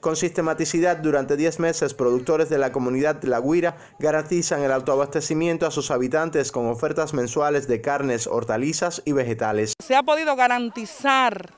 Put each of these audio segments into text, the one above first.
Con sistematicidad durante 10 meses, productores de la comunidad La Guira garantizan el autoabastecimiento a sus habitantes con ofertas mensuales de carnes, hortalizas y vegetales. Se ha podido garantizar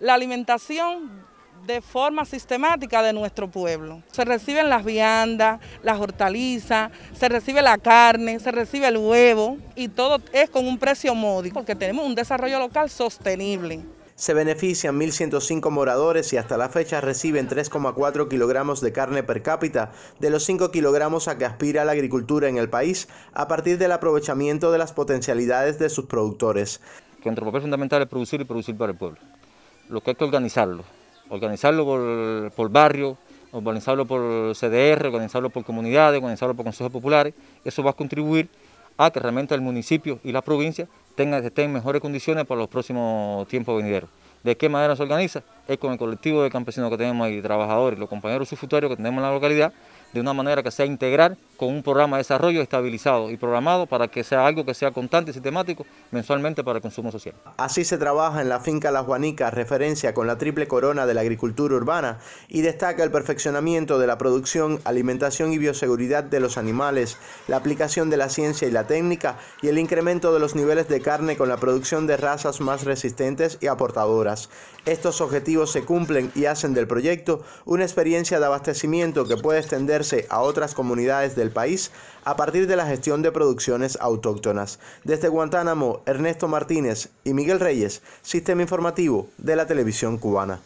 la alimentación de forma sistemática de nuestro pueblo. Se reciben las viandas, las hortalizas, se recibe la carne, se recibe el huevo y todo es con un precio módico porque tenemos un desarrollo local sostenible se benefician 1.105 moradores y hasta la fecha reciben 3,4 kilogramos de carne per cápita de los 5 kilogramos a que aspira la agricultura en el país a partir del aprovechamiento de las potencialidades de sus productores. Que nuestro papel fundamental es producir y producir para el pueblo. Lo que hay que organizarlo, organizarlo por, por barrio, organizarlo por CDR, organizarlo por comunidades, organizarlo por consejos populares, eso va a contribuir a que realmente el municipio y la provincia tengan, estén en mejores condiciones para los próximos tiempos venideros. ¿De qué manera se organiza? Es con el colectivo de campesinos que tenemos ahí, trabajadores, los compañeros sufutarios que tenemos en la localidad, de una manera que sea integral con un programa de desarrollo estabilizado y programado para que sea algo que sea constante y sistemático mensualmente para el consumo social. Así se trabaja en la finca La Juanica, referencia con la triple corona de la agricultura urbana y destaca el perfeccionamiento de la producción, alimentación y bioseguridad de los animales, la aplicación de la ciencia y la técnica y el incremento de los niveles de carne con la producción de razas más resistentes y aportadoras. Estos objetivos se cumplen y hacen del proyecto una experiencia de abastecimiento que puede extenderse a otras comunidades del país a partir de la gestión de producciones autóctonas. Desde Guantánamo, Ernesto Martínez y Miguel Reyes, Sistema Informativo de la Televisión Cubana.